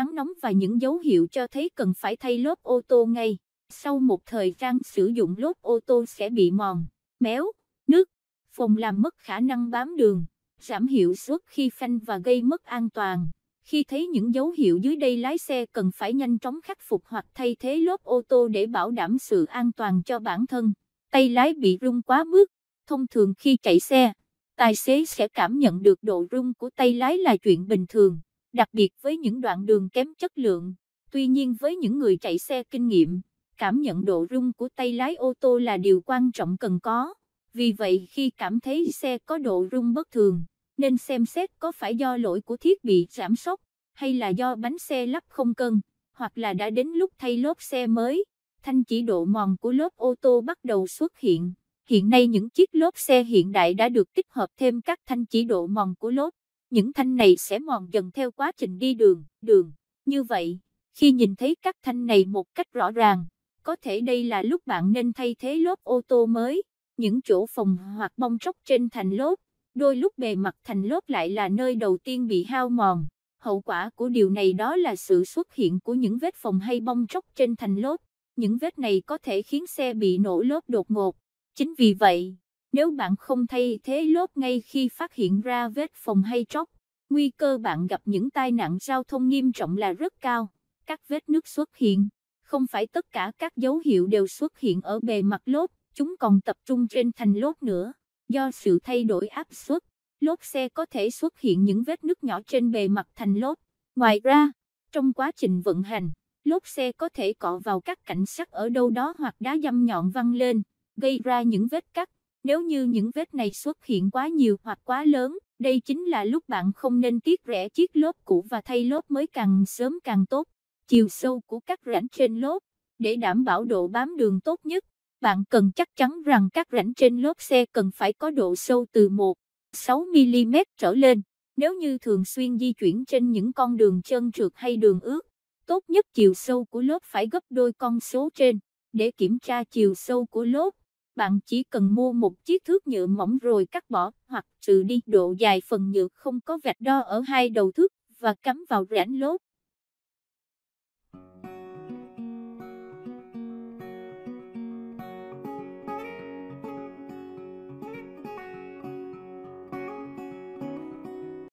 nắng nóng và những dấu hiệu cho thấy cần phải thay lốp ô tô ngay. Sau một thời gian sử dụng lốp ô tô sẽ bị mòn, méo, nước, phồng làm mất khả năng bám đường, giảm hiệu suất khi phanh và gây mất an toàn. Khi thấy những dấu hiệu dưới đây lái xe cần phải nhanh chóng khắc phục hoặc thay thế lốp ô tô để bảo đảm sự an toàn cho bản thân. Tay lái bị rung quá mức, thông thường khi chạy xe, tài xế sẽ cảm nhận được độ rung của tay lái là chuyện bình thường đặc biệt với những đoạn đường kém chất lượng. Tuy nhiên với những người chạy xe kinh nghiệm, cảm nhận độ rung của tay lái ô tô là điều quan trọng cần có. Vì vậy khi cảm thấy xe có độ rung bất thường, nên xem xét có phải do lỗi của thiết bị giảm sốc, hay là do bánh xe lắp không cân, hoặc là đã đến lúc thay lốp xe mới. Thanh chỉ độ mòn của lốp ô tô bắt đầu xuất hiện. Hiện nay những chiếc lốp xe hiện đại đã được tích hợp thêm các thanh chỉ độ mòn của lốp những thanh này sẽ mòn dần theo quá trình đi đường, đường. Như vậy, khi nhìn thấy các thanh này một cách rõ ràng, có thể đây là lúc bạn nên thay thế lốp ô tô mới, những chỗ phòng hoặc bong tróc trên thành lốp, đôi lúc bề mặt thành lốp lại là nơi đầu tiên bị hao mòn. Hậu quả của điều này đó là sự xuất hiện của những vết phòng hay bong tróc trên thành lốp. Những vết này có thể khiến xe bị nổ lốp đột ngột. Chính vì vậy, nếu bạn không thay thế lốp ngay khi phát hiện ra vết phòng hay tróc, nguy cơ bạn gặp những tai nạn giao thông nghiêm trọng là rất cao. Các vết nước xuất hiện, không phải tất cả các dấu hiệu đều xuất hiện ở bề mặt lốp, chúng còn tập trung trên thành lốp nữa. Do sự thay đổi áp suất, lốp xe có thể xuất hiện những vết nước nhỏ trên bề mặt thành lốp. Ngoài ra, trong quá trình vận hành, lốp xe có thể cọ vào các cảnh sắt ở đâu đó hoặc đá dăm nhọn văng lên, gây ra những vết cắt. Nếu như những vết này xuất hiện quá nhiều hoặc quá lớn, đây chính là lúc bạn không nên tiết rẻ chiếc lốp cũ và thay lốp mới càng sớm càng tốt. Chiều sâu của các rãnh trên lốp, để đảm bảo độ bám đường tốt nhất, bạn cần chắc chắn rằng các rãnh trên lốp xe cần phải có độ sâu từ 1,6mm trở lên. Nếu như thường xuyên di chuyển trên những con đường trơn trượt hay đường ướt, tốt nhất chiều sâu của lốp phải gấp đôi con số trên. Để kiểm tra chiều sâu của lốp, bạn chỉ cần mua một chiếc thước nhựa mỏng rồi cắt bỏ hoặc trừ đi độ dài phần nhựa không có vạch đo ở hai đầu thước và cắm vào rãnh lốp.